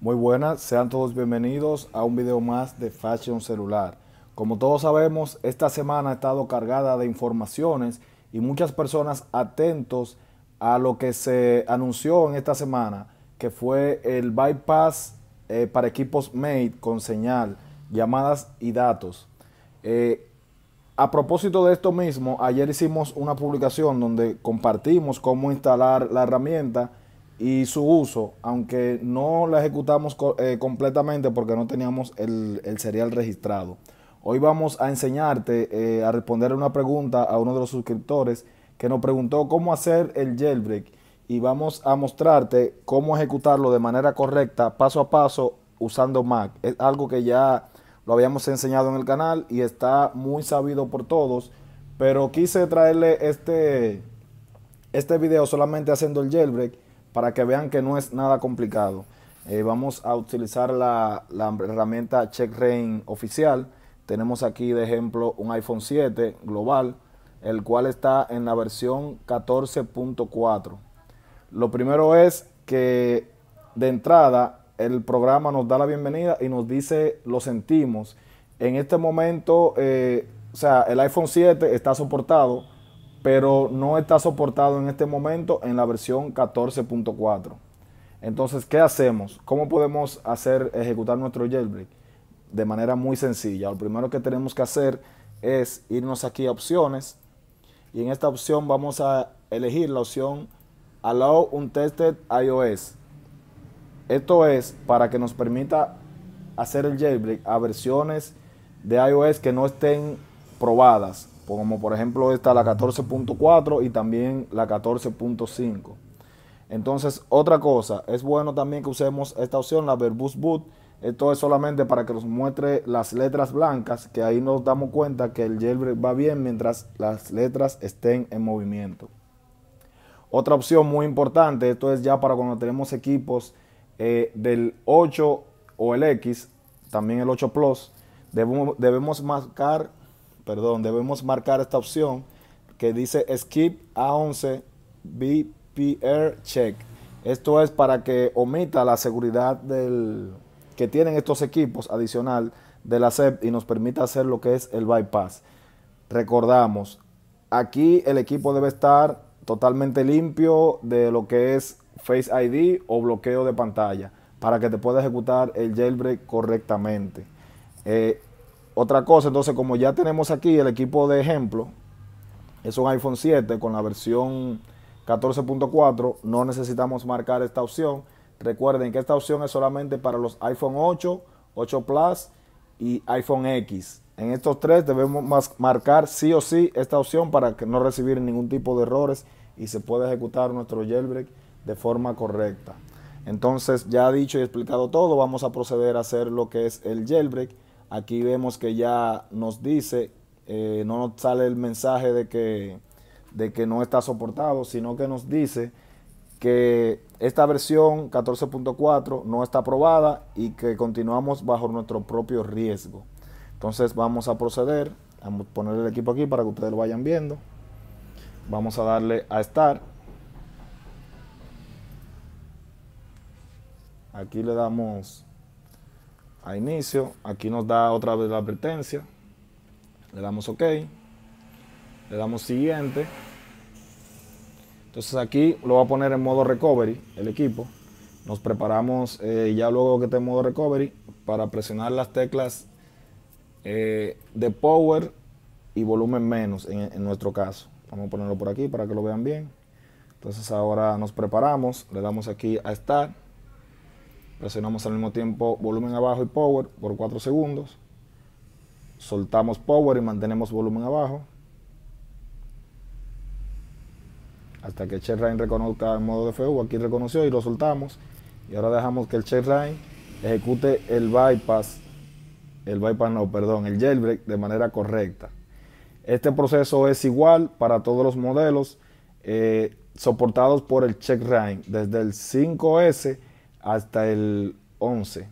Muy buenas, sean todos bienvenidos a un video más de Fashion Celular. Como todos sabemos, esta semana ha estado cargada de informaciones y muchas personas atentos a lo que se anunció en esta semana, que fue el bypass eh, para equipos made con señal, llamadas y datos. Eh, a propósito de esto mismo, ayer hicimos una publicación donde compartimos cómo instalar la herramienta y su uso, aunque no la ejecutamos eh, completamente porque no teníamos el, serial registrado. Hoy vamos a enseñarte eh, a responder una pregunta a uno de los suscriptores que nos preguntó cómo hacer el jailbreak y vamos a mostrarte cómo ejecutarlo de manera correcta, paso a paso, usando Mac. Es algo que ya lo habíamos enseñado en el canal y está muy sabido por todos, pero quise traerle este, este video solamente haciendo el jailbreak para que vean que no es nada complicado. Eh, vamos a utilizar la, herramienta herramienta Rain oficial. Tenemos aquí de ejemplo un iPhone 7 global, el cual está en la versión 14.4. Lo primero es que de entrada el programa nos da la bienvenida y nos dice lo sentimos. En este momento, eh, o sea, el iPhone 7 está soportado pero no está soportado en este momento en la versión 14.4. Entonces, ¿qué hacemos? ¿Cómo podemos hacer ejecutar nuestro jailbreak? De manera muy sencilla. Lo primero que tenemos que hacer es irnos aquí a opciones y en esta opción vamos a elegir la opción Allow Untested iOS. Esto es para que nos permita hacer el jailbreak a versiones de iOS que no estén probadas como por ejemplo está la 14.4 y también la 14.5. Entonces, otra cosa, es bueno también que usemos esta opción, la Verbus Boot. Esto es solamente para que nos muestre las letras blancas, que ahí nos damos cuenta que el jailbreak va bien mientras las letras estén en movimiento. Otra opción muy importante, esto es ya para cuando tenemos equipos eh, del 8 o el X, también el 8 Plus, debemos marcar perdón, debemos marcar esta opción que dice Skip A11 BPR Check. Esto es para que omita la seguridad del, que tienen estos equipos adicional de la SEP y nos permita hacer lo que es el bypass. Recordamos, aquí el equipo debe estar totalmente limpio de lo que es Face ID o bloqueo de pantalla para que te pueda ejecutar el jailbreak correctamente. Eh, otra cosa, entonces, como ya tenemos aquí el equipo de ejemplo, es un iPhone 7 con la versión 14.4, no necesitamos marcar esta opción. Recuerden que esta opción es solamente para los iPhone 8, 8 Plus y iPhone X. En estos tres debemos marcar sí o sí esta opción para que no recibir ningún tipo de errores y se pueda ejecutar nuestro jailbreak de forma correcta. Entonces, ya dicho y explicado todo, vamos a proceder a hacer lo que es el jailbreak. Aquí vemos que ya nos dice, eh, no nos sale el mensaje de que, de que no está soportado, sino que nos dice que esta versión 14.4 no está aprobada y que continuamos bajo nuestro propio riesgo. Entonces vamos a proceder, vamos a poner el equipo aquí para que ustedes lo vayan viendo. Vamos a darle a estar. Aquí le damos a inicio. Aquí nos da otra vez la advertencia. Le damos OK. Le damos siguiente. Entonces aquí lo va a poner en modo recovery el equipo. Nos preparamos eh, ya luego que esté en modo recovery para presionar las teclas eh, de power y volumen menos en, en nuestro caso. Vamos a ponerlo por aquí para que lo vean bien. Entonces ahora nos preparamos, le damos aquí a Start presionamos al mismo tiempo volumen abajo y power por 4 segundos, soltamos power y mantenemos volumen abajo, hasta que el check reconozca el modo de FU. aquí reconoció y lo soltamos, y ahora dejamos que el check line ejecute el bypass, el bypass no, perdón, el jailbreak de manera correcta. Este proceso es igual para todos los modelos eh, soportados por el check line, desde el 5S hasta el 11,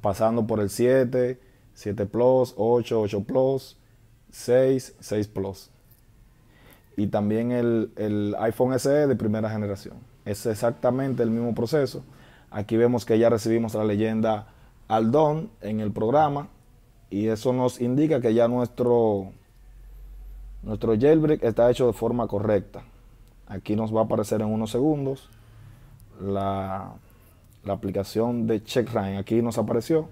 pasando por el 7, 7 Plus, 8, 8 Plus, 6, 6 Plus. Y también el, iPhone SE de primera generación. Es exactamente el mismo proceso. Aquí vemos que ya recibimos la leyenda don en el programa y eso nos indica que ya nuestro, nuestro jailbreak está hecho de forma correcta. Aquí nos va a aparecer en unos segundos la, aplicación de checkra1n Aquí nos apareció.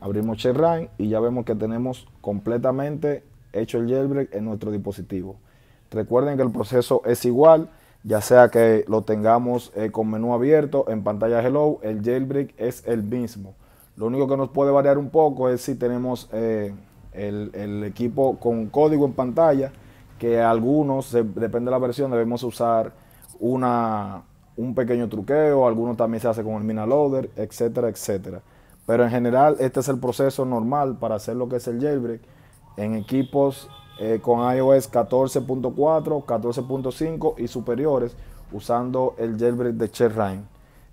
Abrimos checkra1n y ya vemos que tenemos completamente hecho el jailbreak en nuestro dispositivo. Recuerden que el proceso es igual, ya sea que lo tengamos eh, con menú abierto, en pantalla hello, el jailbreak es el mismo. Lo único que nos puede variar un poco es si tenemos eh, el, el, equipo con código en pantalla, que algunos, depende de la versión, debemos usar una, un pequeño truqueo, algunos también se hace con el mina loader, etcétera, etcétera. Pero en general este es el proceso normal para hacer lo que es el jailbreak en equipos eh, con iOS 14.4, 14.5 y superiores usando el jailbreak de rain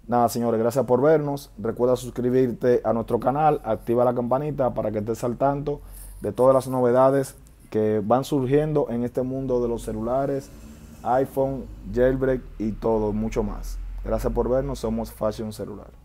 Nada, señores, gracias por vernos. Recuerda suscribirte a nuestro canal, activa la campanita para que estés al tanto de todas las novedades que van surgiendo en este mundo de los celulares iPhone, jailbreak y todo, mucho más. Gracias por vernos, somos Fashion Celular.